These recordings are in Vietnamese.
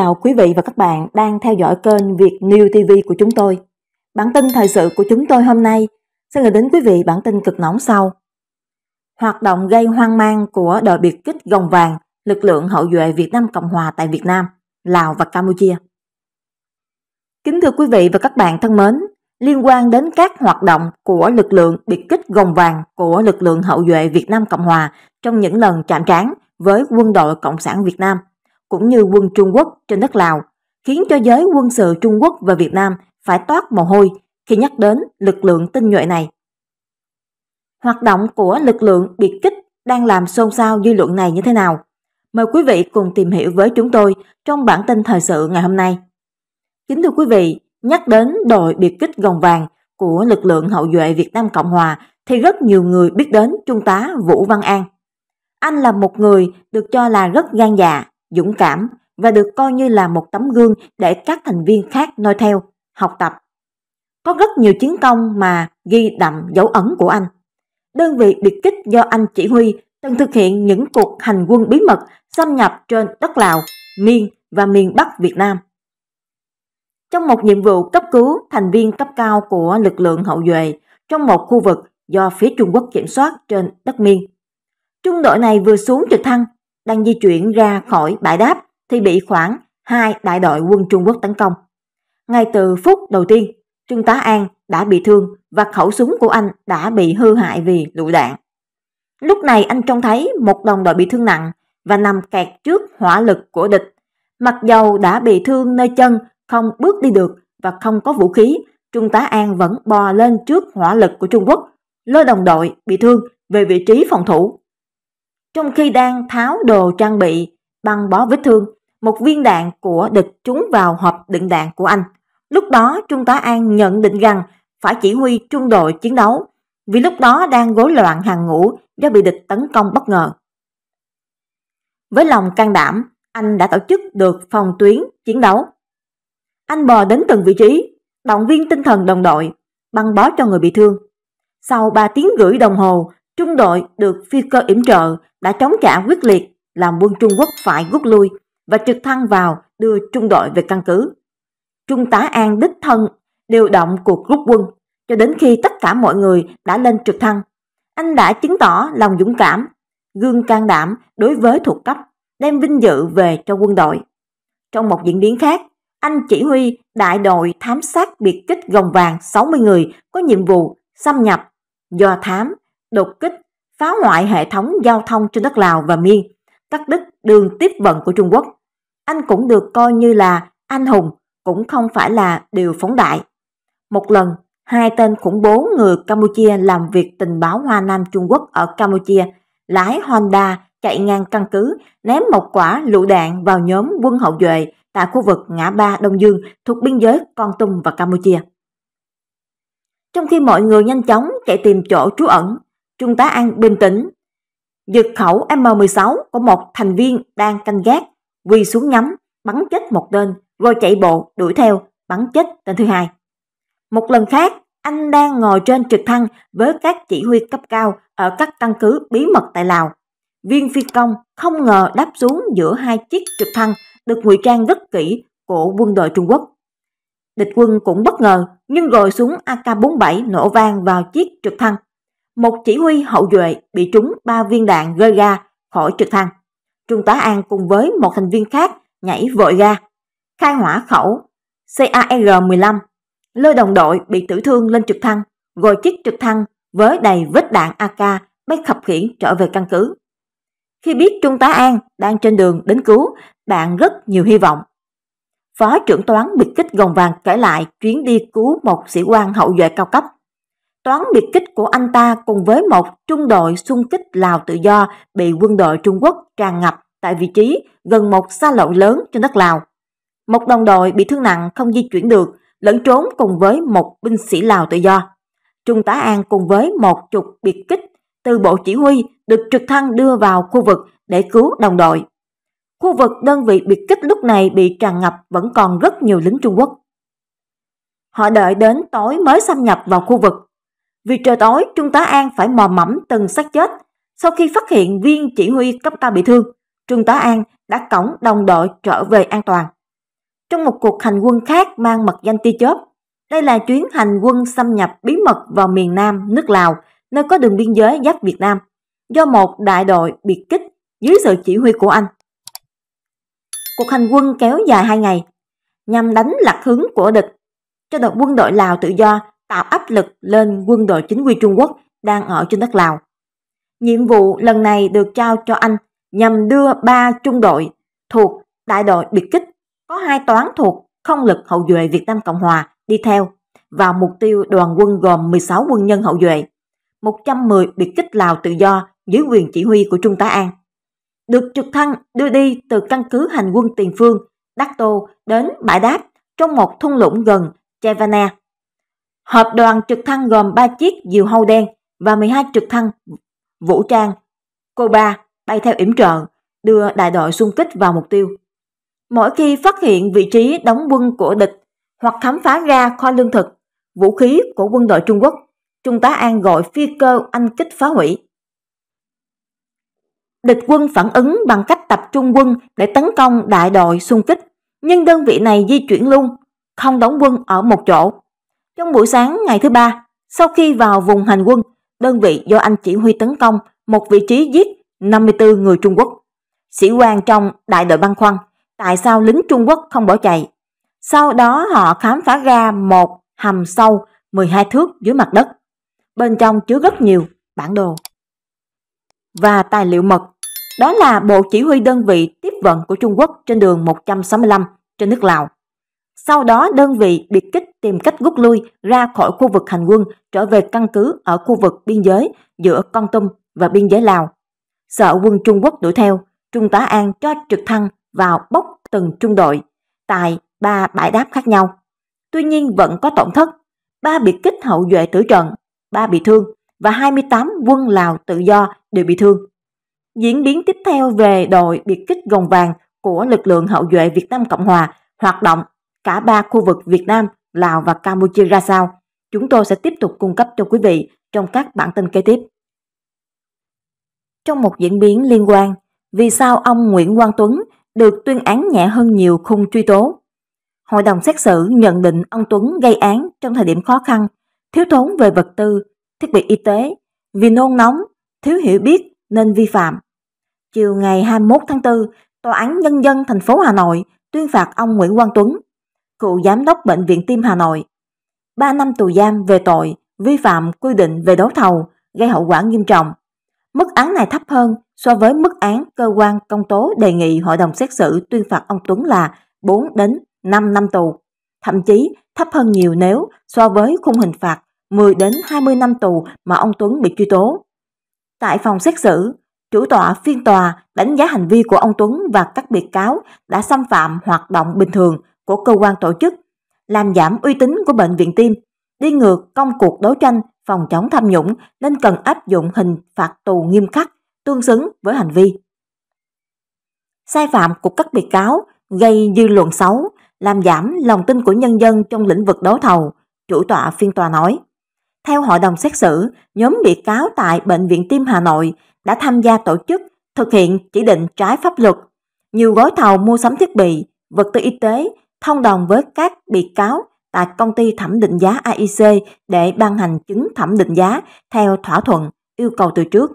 chào quý vị và các bạn đang theo dõi kênh Việt New TV của chúng tôi. Bản tin thời sự của chúng tôi hôm nay sẽ gửi đến quý vị bản tin cực nóng sau. Hoạt động gây hoang mang của đội biệt kích gồng vàng, lực lượng hậu duệ Việt Nam Cộng Hòa tại Việt Nam, Lào và Campuchia. Kính thưa quý vị và các bạn thân mến, liên quan đến các hoạt động của lực lượng biệt kích gồng vàng của lực lượng hậu duệ Việt Nam Cộng Hòa trong những lần chạm trán với quân đội Cộng sản Việt Nam cũng như quân Trung Quốc trên đất Lào, khiến cho giới quân sự Trung Quốc và Việt Nam phải toát mồ hôi khi nhắc đến lực lượng tinh nhuệ này. Hoạt động của lực lượng biệt kích đang làm xôn xao dư luận này như thế nào? Mời quý vị cùng tìm hiểu với chúng tôi trong bản tin thời sự ngày hôm nay. Kính thưa quý vị, nhắc đến đội biệt kích gồng vàng của lực lượng hậu duệ Việt Nam Cộng Hòa thì rất nhiều người biết đến Trung tá Vũ Văn An. Anh là một người được cho là rất gan dạ, dũng cảm và được coi như là một tấm gương để các thành viên khác noi theo, học tập. Có rất nhiều chiến công mà ghi đậm dấu ấn của anh. Đơn vị biệt kích do anh chỉ huy từng thực hiện những cuộc hành quân bí mật xâm nhập trên đất Lào, Miên và miền Bắc Việt Nam. Trong một nhiệm vụ cấp cứu thành viên cấp cao của lực lượng hậu duệ trong một khu vực do phía Trung Quốc kiểm soát trên đất Miên, Trung đội này vừa xuống trực thăng đang di chuyển ra khỏi bãi đáp thì bị khoảng hai đại đội quân Trung Quốc tấn công. Ngay từ phút đầu tiên, trung Tá An đã bị thương và khẩu súng của anh đã bị hư hại vì lựu đạn. Lúc này anh trông thấy một đồng đội bị thương nặng và nằm kẹt trước hỏa lực của địch. Mặc dầu đã bị thương nơi chân, không bước đi được và không có vũ khí, Trung tá An vẫn bò lên trước hỏa lực của Trung Quốc, lôi đồng đội bị thương về vị trí phòng thủ trong khi đang tháo đồ trang bị băng bó vết thương, một viên đạn của địch trúng vào hộp đựng đạn của anh. Lúc đó Trung tá An nhận định rằng phải chỉ huy trung đội chiến đấu, vì lúc đó đang gối loạn hàng ngũ do bị địch tấn công bất ngờ. Với lòng can đảm, anh đã tổ chức được phòng tuyến chiến đấu. Anh bò đến từng vị trí, động viên tinh thần đồng đội, băng bó cho người bị thương. Sau 3 tiếng gửi đồng hồ, Trung đội được phi cơ yểm trợ đã chống trả quyết liệt, làm quân Trung Quốc phải rút lui và trực thăng vào đưa trung đội về căn cứ. Trung tá An đích thân điều động cuộc rút quân cho đến khi tất cả mọi người đã lên trực thăng. Anh đã chứng tỏ lòng dũng cảm, gương can đảm đối với thuộc cấp, đem vinh dự về cho quân đội. Trong một diễn biến khác, anh chỉ huy đại đội thám sát biệt kích gồng vàng 60 người có nhiệm vụ xâm nhập do thám đột kích, phá hoại hệ thống giao thông trên đất Lào và Miên, cắt đứt đường tiếp vận của Trung Quốc. Anh cũng được coi như là anh hùng, cũng không phải là điều phóng đại. Một lần, hai tên khủng bố người Campuchia làm việc tình báo Hoa Nam Trung Quốc ở Campuchia, lái Honda chạy ngang căn cứ, ném một quả lựu đạn vào nhóm quân hậu duệ tại khu vực ngã ba Đông Dương thuộc biên giới Con Tum và Campuchia. Trong khi mọi người nhanh chóng chạy tìm chỗ trú ẩn, Trung tá An bình tĩnh. Dược khẩu M16 có một thành viên đang canh gác, quỳ xuống nhắm, bắn chết một tên, rồi chạy bộ đuổi theo, bắn chết tên thứ hai. Một lần khác, anh đang ngồi trên trực thăng với các chỉ huy cấp cao ở các căn cứ bí mật tại Lào. Viên phi công không ngờ đáp xuống giữa hai chiếc trực thăng được ngụy trang rất kỹ của quân đội Trung Quốc. Địch quân cũng bất ngờ, nhưng rồi súng AK-47 nổ vang vào chiếc trực thăng một chỉ huy hậu duệ bị trúng ba viên đạn rơi ga khỏi trực thăng. Trung tá An cùng với một thành viên khác nhảy vội ra, khai hỏa khẩu CAR-15. Lôi đồng đội bị tử thương lên trực thăng, rồi chiếc trực thăng với đầy vết đạn AK bách khập khiển trở về căn cứ. Khi biết Trung tá An đang trên đường đến cứu, bạn rất nhiều hy vọng. Phó trưởng toán biệt kích gồng vàng kể lại chuyến đi cứu một sĩ quan hậu vệ cao cấp toán biệt kích của anh ta cùng với một trung đội xung kích Lào tự do bị quân đội Trung Quốc tràn ngập tại vị trí gần một xa lộ lớn trên đất Lào. Một đồng đội bị thương nặng không di chuyển được, lẫn trốn cùng với một binh sĩ Lào tự do. Trung tá An cùng với một chục biệt kích từ bộ chỉ huy được trực thăng đưa vào khu vực để cứu đồng đội. Khu vực đơn vị biệt kích lúc này bị tràn ngập vẫn còn rất nhiều lính Trung Quốc. Họ đợi đến tối mới xâm nhập vào khu vực vì trời tối, Trung tá An phải mò mẫm từng xác chết. Sau khi phát hiện viên chỉ huy cấp cao bị thương, Trung tá An đã cổng đồng đội trở về an toàn. Trong một cuộc hành quân khác mang mật danh Ti Chớp, đây là chuyến hành quân xâm nhập bí mật vào miền Nam nước Lào, nơi có đường biên giới giáp Việt Nam, do một đại đội biệt kích dưới sự chỉ huy của Anh. Cuộc hành quân kéo dài 2 ngày, nhằm đánh lạc hướng của địch. Cho đội quân đội Lào tự do tạo áp lực lên quân đội chính quy Trung Quốc đang ở trên đất Lào. Nhiệm vụ lần này được trao cho anh nhằm đưa ba trung đội thuộc đại đội biệt kích có hai toán thuộc không lực hậu duệ Việt Nam Cộng Hòa đi theo và mục tiêu đoàn quân gồm 16 quân nhân hậu duệ, 110 biệt kích Lào tự do dưới quyền chỉ huy của Trung tá An. Được trực thăng đưa đi từ căn cứ hành quân tiền phương Đắc Tô đến bãi đáp trong một thung lũng gần Chevane Hợp đoàn trực thăng gồm 3 chiếc diều hâu đen và 12 trực thăng vũ trang. Cô ba bay theo yểm trợ, đưa đại đội xung kích vào mục tiêu. Mỗi khi phát hiện vị trí đóng quân của địch hoặc khám phá ra kho lương thực, vũ khí của quân đội Trung Quốc, Trung tá An gọi phi cơ Anh kích phá hủy. Địch quân phản ứng bằng cách tập trung quân để tấn công đại đội xung kích, nhưng đơn vị này di chuyển luôn, không đóng quân ở một chỗ trong buổi sáng ngày thứ ba, sau khi vào vùng hành quân, đơn vị do anh chỉ huy tấn công một vị trí giết 54 người Trung Quốc. Sĩ quan trong đại đội băng khoăn, tại sao lính Trung Quốc không bỏ chạy? Sau đó họ khám phá ra một hầm sâu 12 thước dưới mặt đất. Bên trong chứa rất nhiều bản đồ và tài liệu mật. Đó là Bộ Chỉ huy đơn vị tiếp vận của Trung Quốc trên đường 165 trên nước Lào. Sau đó đơn vị biệt kích tìm cách rút lui ra khỏi khu vực hành quân trở về căn cứ ở khu vực biên giới giữa Con Tum và biên giới Lào. Sợ quân Trung Quốc đuổi theo, Trung tá An cho trực thăng vào bốc từng trung đội tại ba bãi đáp khác nhau. Tuy nhiên vẫn có tổn thất, ba biệt kích hậu duệ tử trận, ba bị thương và 28 quân Lào tự do đều bị thương. Diễn biến tiếp theo về đội biệt kích gồng vàng của lực lượng hậu duệ Việt Nam Cộng Hòa hoạt động cả ba khu vực Việt Nam, Lào và Campuchia ra sao, chúng tôi sẽ tiếp tục cung cấp cho quý vị trong các bản tin kế tiếp. Trong một diễn biến liên quan, vì sao ông Nguyễn Quang Tuấn được tuyên án nhẹ hơn nhiều khung truy tố? Hội đồng xét xử nhận định ông Tuấn gây án trong thời điểm khó khăn, thiếu thốn về vật tư, thiết bị y tế, vì nôn nóng, thiếu hiểu biết nên vi phạm. Chiều ngày 21 tháng 4, Tòa án Nhân dân thành phố Hà Nội tuyên phạt ông Nguyễn Quang Tuấn cựu giám đốc Bệnh viện Tim Hà Nội, 3 năm tù giam về tội vi phạm quy định về đấu thầu gây hậu quả nghiêm trọng. Mức án này thấp hơn so với mức án cơ quan công tố đề nghị hội đồng xét xử tuyên phạt ông Tuấn là 4 đến 5 năm tù, thậm chí thấp hơn nhiều nếu so với khung hình phạt 10 đến 20 năm tù mà ông Tuấn bị truy tố. Tại phòng xét xử, chủ tọa phiên tòa đánh giá hành vi của ông Tuấn và các bị cáo đã xâm phạm hoạt động bình thường của cơ quan tổ chức, làm giảm uy tín của bệnh viện tim, đi ngược công cuộc đấu tranh phòng chống tham nhũng nên cần áp dụng hình phạt tù nghiêm khắc tương xứng với hành vi. Sai phạm của các bị cáo gây dư luận xấu, làm giảm lòng tin của nhân dân trong lĩnh vực đấu thầu, chủ tọa phiên tòa nói. Theo hội đồng xét xử, nhóm bị cáo tại Bệnh viện Tim Hà Nội đã tham gia tổ chức thực hiện chỉ định trái pháp luật. Nhiều gói thầu mua sắm thiết bị, vật tư y tế thông đồng với các bị cáo tại công ty thẩm định giá AIC để ban hành chứng thẩm định giá theo thỏa thuận yêu cầu từ trước.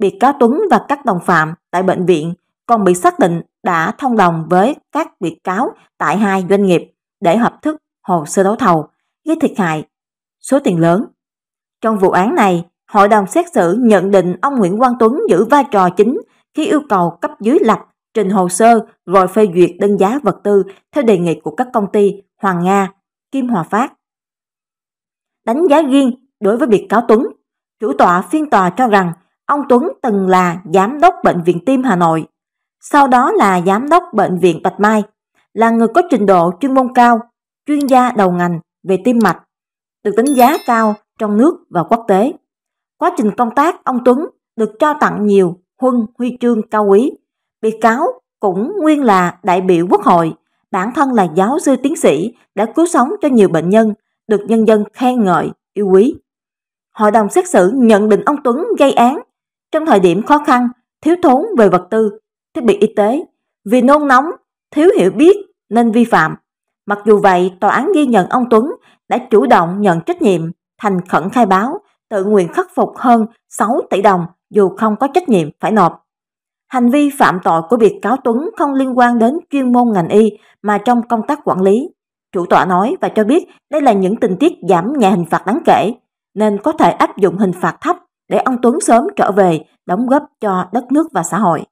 Bị cáo Tuấn và các đồng phạm tại bệnh viện còn bị xác định đã thông đồng với các bị cáo tại hai doanh nghiệp để hợp thức hồ sơ đấu thầu, gây thiệt hại số tiền lớn. Trong vụ án này, hội đồng xét xử nhận định ông Nguyễn Quang Tuấn giữ vai trò chính khi yêu cầu cấp dưới lập trình hồ sơ rồi phê duyệt đơn giá vật tư theo đề nghị của các công ty Hoàng Nga, Kim Hòa Phát. Đánh giá riêng đối với bị cáo Tuấn, chủ tọa phiên tòa cho rằng ông Tuấn từng là giám đốc Bệnh viện Tim Hà Nội, sau đó là giám đốc Bệnh viện Bạch Mai, là người có trình độ chuyên môn cao, chuyên gia đầu ngành về tim mạch, được đánh giá cao trong nước và quốc tế. Quá trình công tác, ông Tuấn được trao tặng nhiều huân huy chương cao quý Bị cáo cũng nguyên là đại biểu quốc hội, bản thân là giáo sư tiến sĩ đã cứu sống cho nhiều bệnh nhân, được nhân dân khen ngợi, yêu quý. Hội đồng xét xử nhận định ông Tuấn gây án trong thời điểm khó khăn, thiếu thốn về vật tư, thiết bị y tế, vì nôn nóng, thiếu hiểu biết nên vi phạm. Mặc dù vậy, tòa án ghi nhận ông Tuấn đã chủ động nhận trách nhiệm, thành khẩn khai báo, tự nguyện khắc phục hơn 6 tỷ đồng dù không có trách nhiệm phải nộp. Hành vi phạm tội của bị cáo Tuấn không liên quan đến chuyên môn ngành y mà trong công tác quản lý. Chủ tọa nói và cho biết đây là những tình tiết giảm nhẹ hình phạt đáng kể, nên có thể áp dụng hình phạt thấp để ông Tuấn sớm trở về đóng góp cho đất nước và xã hội.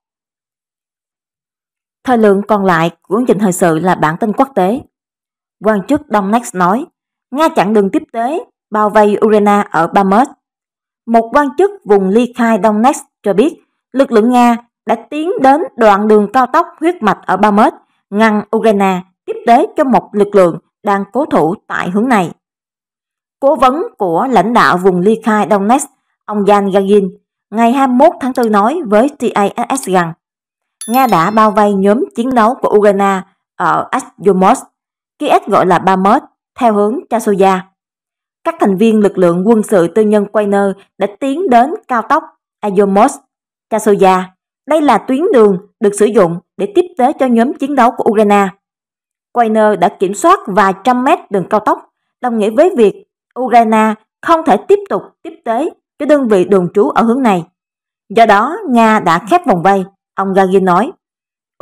Thời lượng còn lại của chương trình thời sự là bản tin quốc tế. Quan chức Đông nói, Nga chặn đường tiếp tế, bao vây Ukraine ở Bamus. Một quan chức vùng ly khai Donetsk cho biết lực lượng Nga đã tiến đến đoạn đường cao tốc huyết mạch ở 3 mét, ngăn Ukraine tiếp tế cho một lực lượng đang cố thủ tại hướng này. Cố vấn của lãnh đạo vùng ly khai Donetsk, ông Yan Gagin, ngày 21 tháng 4 nói với TASS rằng Nga đã bao vây nhóm chiến đấu của Ukraine ở ký Kiev gọi là Bamut, theo hướng Chasoya. Các thành viên lực lượng quân sự tư nhân Wagner đã tiến đến cao tốc Ayomos, Chasoya đây là tuyến đường được sử dụng để tiếp tế cho nhóm chiến đấu của Ukraine. Quainer đã kiểm soát vài trăm mét đường cao tốc, đồng nghĩa với việc Ukraine không thể tiếp tục tiếp tế cho đơn vị đồn trú ở hướng này. Do đó, Nga đã khép vòng vây, ông Gagin nói.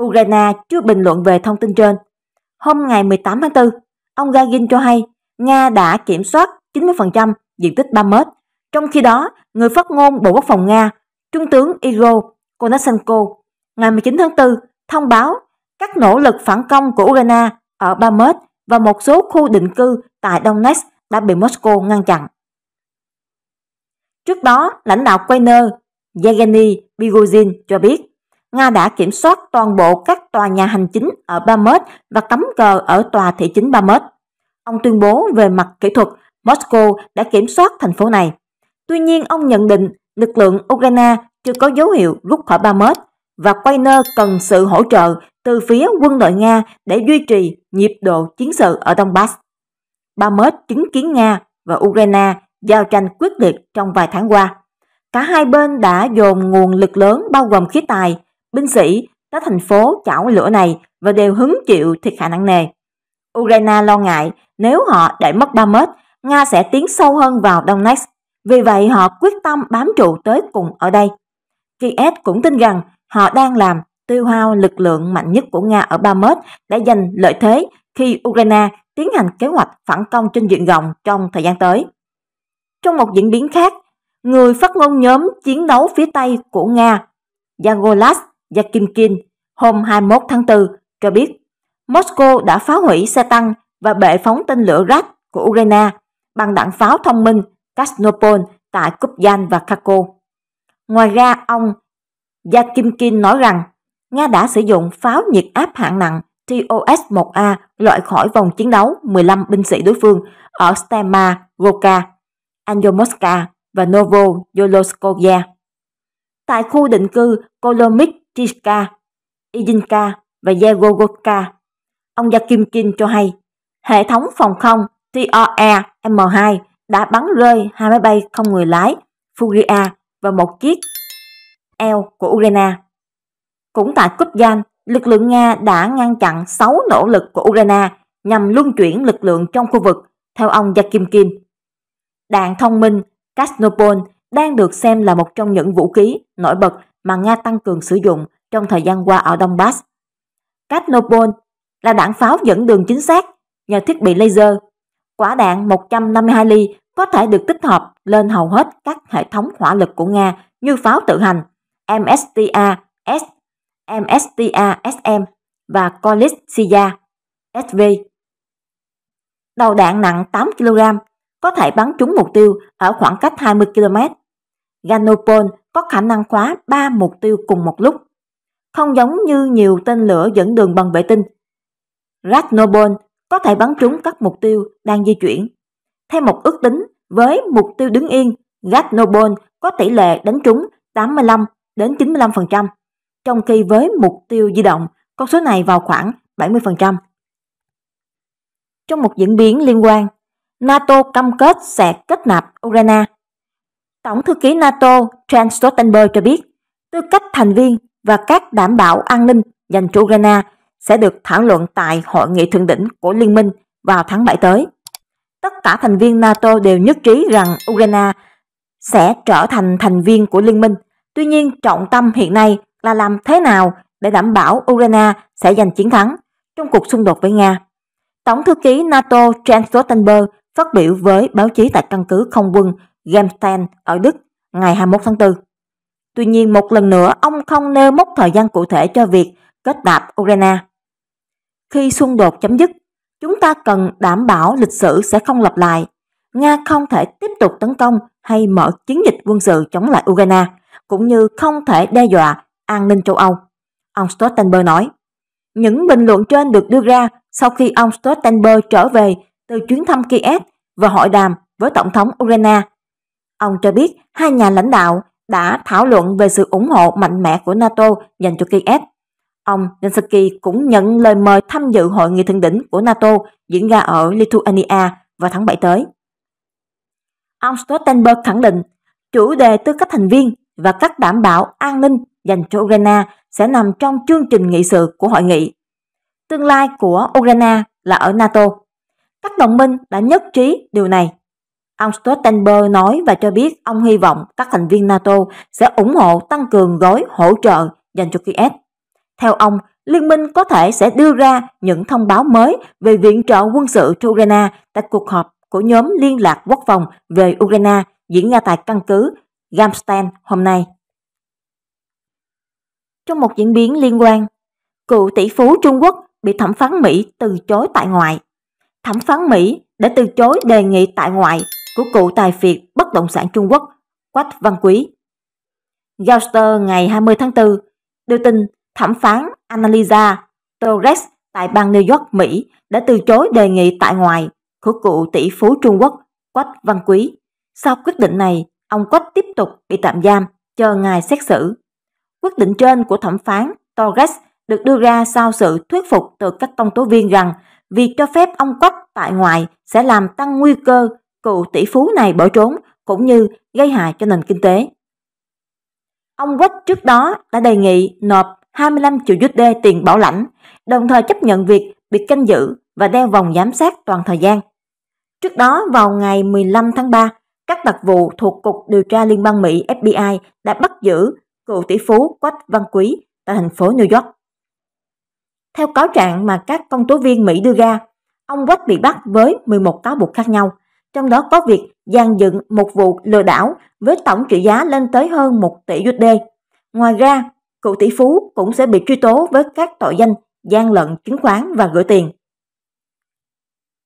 Ukraine chưa bình luận về thông tin trên. Hôm ngày 18 tháng 4, ông Gagin cho hay Nga đã kiểm soát 90% diện tích 3 mét. Trong khi đó, người phát ngôn Bộ Quốc phòng Nga, Trung tướng Igor Konashenko ngày 19 tháng 4 thông báo các nỗ lực phản công của Ukraine ở Bamet và một số khu định cư tại Donetsk đã bị Moscow ngăn chặn. Trước đó, lãnh đạo Quainer Yevgeny Prigozhin cho biết Nga đã kiểm soát toàn bộ các tòa nhà hành chính ở Bamet và cấm cờ ở tòa thị chính Bamet. Ông tuyên bố về mặt kỹ thuật, Moscow đã kiểm soát thành phố này. Tuy nhiên, ông nhận định lực lượng Ukraine chưa có dấu hiệu rút khỏi 3 mét và Wagner cần sự hỗ trợ từ phía quân đội Nga để duy trì nhịp độ chiến sự ở Donbass. 3 mét chứng kiến Nga và Ukraine giao tranh quyết liệt trong vài tháng qua. Cả hai bên đã dồn nguồn lực lớn bao gồm khí tài, binh sĩ tới thành phố chảo lửa này và đều hứng chịu thiệt hại nặng nề. Ukraine lo ngại nếu họ để mất 3 mét, Nga sẽ tiến sâu hơn vào Donetsk. Vì vậy họ quyết tâm bám trụ tới cùng ở đây. Kiev cũng tin rằng họ đang làm tiêu hao lực lượng mạnh nhất của Nga ở Bakhmut để giành lợi thế khi Ukraine tiến hành kế hoạch phản công trên diện rộng trong thời gian tới. Trong một diễn biến khác, người phát ngôn nhóm chiến đấu phía Tây của Nga, Yagolas Yakimkin, hôm 21 tháng 4 cho biết Moscow đã phá hủy xe tăng và bệ phóng tên lửa Rad của Ukraine bằng đạn pháo thông minh Kasnopol tại Kupyan và Kharkov. Ngoài ra, ông Yakimkin nói rằng Nga đã sử dụng pháo nhiệt áp hạng nặng TOS-1A loại khỏi vòng chiến đấu 15 binh sĩ đối phương ở Stema, Goka, Anyomoska và Novo Yoloskoye. Tại khu định cư Kolomik Tishka, và Yegogoka, ông Yakimkin cho hay hệ thống phòng không TOE-M2 đã bắn rơi hai máy bay không người lái Furia và một chiếc L của Ukraine. Cũng tại Kupyan, lực lượng Nga đã ngăn chặn 6 nỗ lực của Ukraine nhằm luân chuyển lực lượng trong khu vực, theo ông Yakim Kim. Đạn thông minh Kasnopol đang được xem là một trong những vũ khí nổi bật mà Nga tăng cường sử dụng trong thời gian qua ở Donbass. Kasnopol là đạn pháo dẫn đường chính xác nhờ thiết bị laser. Quả đạn 152 ly có thể được tích hợp lên hầu hết các hệ thống hỏa lực của Nga như pháo tự hành MSTA-S, MSTA-SM và Kolitsia SV. Đầu đạn nặng 8 kg có thể bắn trúng mục tiêu ở khoảng cách 20 km. Ganopol có khả năng khóa 3 mục tiêu cùng một lúc, không giống như nhiều tên lửa dẫn đường bằng vệ tinh. Ratnobol có thể bắn trúng các mục tiêu đang di chuyển theo một ước tính với mục tiêu đứng yên, Gatnobol có tỷ lệ đánh trúng 85 đến 95%, trong khi với mục tiêu di động, con số này vào khoảng 70%. Trong một diễn biến liên quan, NATO cam kết sẽ kết nạp Ukraine. Tổng thư ký NATO Jens Stoltenberg cho biết, tư cách thành viên và các đảm bảo an ninh dành cho Ukraine sẽ được thảo luận tại hội nghị thượng đỉnh của Liên minh vào tháng 7 tới tất cả thành viên NATO đều nhất trí rằng Ukraine sẽ trở thành thành viên của liên minh. Tuy nhiên, trọng tâm hiện nay là làm thế nào để đảm bảo Ukraine sẽ giành chiến thắng trong cuộc xung đột với Nga. Tổng thư ký NATO Jens Stoltenberg phát biểu với báo chí tại căn cứ không quân Gemstein ở Đức ngày 21 tháng 4. Tuy nhiên, một lần nữa, ông không nêu mốc thời gian cụ thể cho việc kết nạp Ukraine. Khi xung đột chấm dứt, Chúng ta cần đảm bảo lịch sử sẽ không lặp lại. Nga không thể tiếp tục tấn công hay mở chiến dịch quân sự chống lại Ukraine, cũng như không thể đe dọa an ninh châu Âu. Ông Stoltenberg nói, những bình luận trên được đưa ra sau khi ông Stoltenberg trở về từ chuyến thăm Kiev và hội đàm với Tổng thống Ukraine. Ông cho biết hai nhà lãnh đạo đã thảo luận về sự ủng hộ mạnh mẽ của NATO dành cho Kiev Ông Zelensky cũng nhận lời mời tham dự hội nghị thượng đỉnh của NATO diễn ra ở Lithuania vào tháng 7 tới. Ông Stoltenberg khẳng định chủ đề tư cách thành viên và các đảm bảo an ninh dành cho Ukraine sẽ nằm trong chương trình nghị sự của hội nghị. Tương lai của Ukraine là ở NATO. Các đồng minh đã nhất trí điều này. Ông Stoltenberg nói và cho biết ông hy vọng các thành viên NATO sẽ ủng hộ tăng cường gói hỗ trợ dành cho Kiev. Theo ông, Liên minh có thể sẽ đưa ra những thông báo mới về viện trợ quân sự cho Ukraine tại cuộc họp của nhóm liên lạc quốc phòng về Ukraine diễn ra tại căn cứ Gamstein hôm nay. Trong một diễn biến liên quan, cựu tỷ phú Trung Quốc bị thẩm phán Mỹ từ chối tại ngoại. Thẩm phán Mỹ đã từ chối đề nghị tại ngoại của cựu tài phiệt bất động sản Trung Quốc Quách Văn Quý. Gauster ngày 20 tháng 4 đưa tin Thẩm phán Annalisa Torres tại bang New York, Mỹ đã từ chối đề nghị tại ngoại của cựu tỷ phú Trung Quốc Quách Văn Quý. Sau quyết định này, ông Quách tiếp tục bị tạm giam chờ ngày xét xử. Quyết định trên của thẩm phán Torres được đưa ra sau sự thuyết phục từ các công tố viên rằng việc cho phép ông Quách tại ngoại sẽ làm tăng nguy cơ cựu tỷ phú này bỏ trốn cũng như gây hại cho nền kinh tế. Ông Quách trước đó đã đề nghị nộp 25 triệu USD tiền bảo lãnh, đồng thời chấp nhận việc bị canh giữ và đeo vòng giám sát toàn thời gian. Trước đó, vào ngày 15 tháng 3, các đặc vụ thuộc Cục Điều tra Liên bang Mỹ FBI đã bắt giữ cựu tỷ phú Quách Văn Quý tại thành phố New York. Theo cáo trạng mà các công tố viên Mỹ đưa ra, ông Quách bị bắt với 11 cáo buộc khác nhau, trong đó có việc gian dựng một vụ lừa đảo với tổng trị giá lên tới hơn 1 tỷ USD. Ngoài ra, cựu tỷ phú cũng sẽ bị truy tố với các tội danh gian lận chứng khoán và gửi tiền.